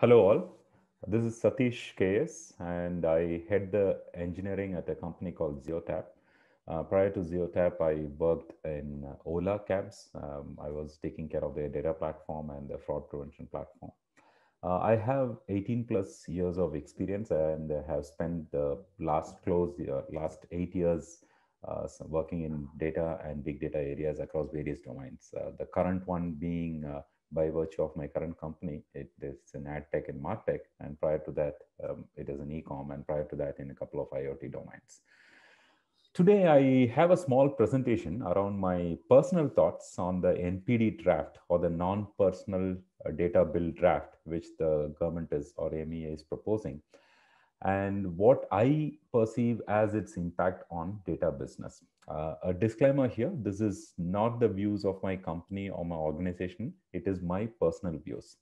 Hello, all. This is Satish KS, and I head the engineering at a company called Zeotap. Uh, prior to Zeotap, I worked in uh, Ola Cabs. Um, I was taking care of their data platform and the fraud prevention platform. Uh, I have 18 plus years of experience and have spent the last close uh, last eight years uh, working in data and big data areas across various domains. Uh, the current one being by virtue of my current company, it is an ad tech and martech, and prior to that, um, it is an e-com, and prior to that, in a couple of IoT domains. Today, I have a small presentation around my personal thoughts on the NPD draft or the non-personal uh, data bill draft, which the government is or MEA is proposing and what I perceive as its impact on data business. Uh, a disclaimer here, this is not the views of my company or my organization. It is my personal views.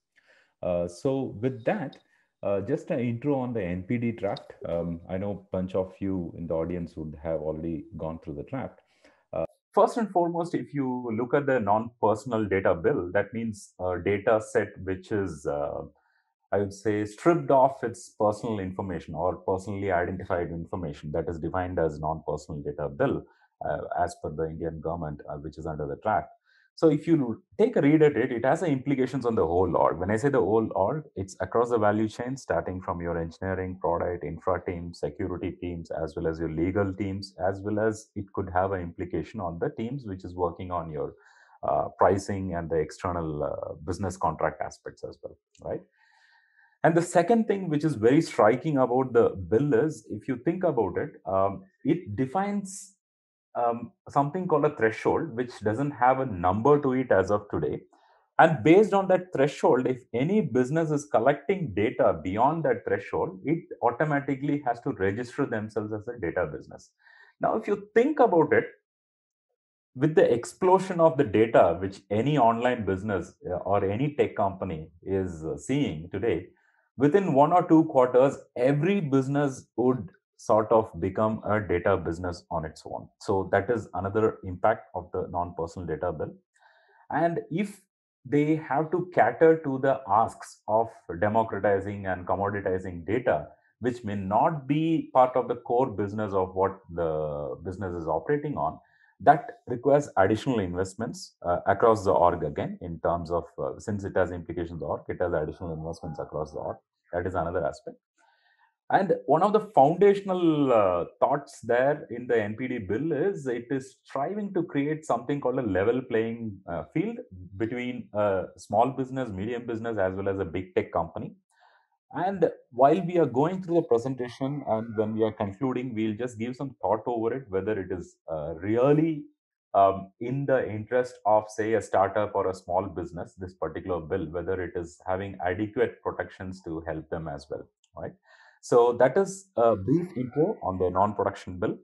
Uh, so with that, uh, just an intro on the NPD draft. Um, I know a bunch of you in the audience would have already gone through the draft. First and foremost, if you look at the non-personal data bill, that means a data set which is uh, I would say, stripped off its personal information or personally identified information that is defined as non personal data bill uh, as per the Indian government, uh, which is under the track. So if you take a read at it, it has implications on the whole org. When I say the whole org, it's across the value chain, starting from your engineering, product, infra teams, security teams, as well as your legal teams, as well as it could have an implication on the teams which is working on your uh, pricing and the external uh, business contract aspects as well, right? And the second thing, which is very striking about the bill, is if you think about it, um, it defines um, something called a threshold, which doesn't have a number to it as of today. And based on that threshold, if any business is collecting data beyond that threshold, it automatically has to register themselves as a data business. Now, if you think about it, with the explosion of the data which any online business uh, or any tech company is uh, seeing today within one or two quarters, every business would sort of become a data business on its own. So that is another impact of the non-personal data bill. And if they have to cater to the asks of democratizing and commoditizing data, which may not be part of the core business of what the business is operating on, that requires additional investments uh, across the org again in terms of uh, since it has implications org it has additional investments across the org that is another aspect and one of the foundational uh, thoughts there in the npd bill is it is striving to create something called a level playing uh, field between a uh, small business medium business as well as a big tech company and while we are going through the presentation and when we are concluding, we'll just give some thought over it whether it is uh, really um, in the interest of, say, a startup or a small business, this particular bill, whether it is having adequate protections to help them as well. Right. So that is a brief intro on the non-production bill.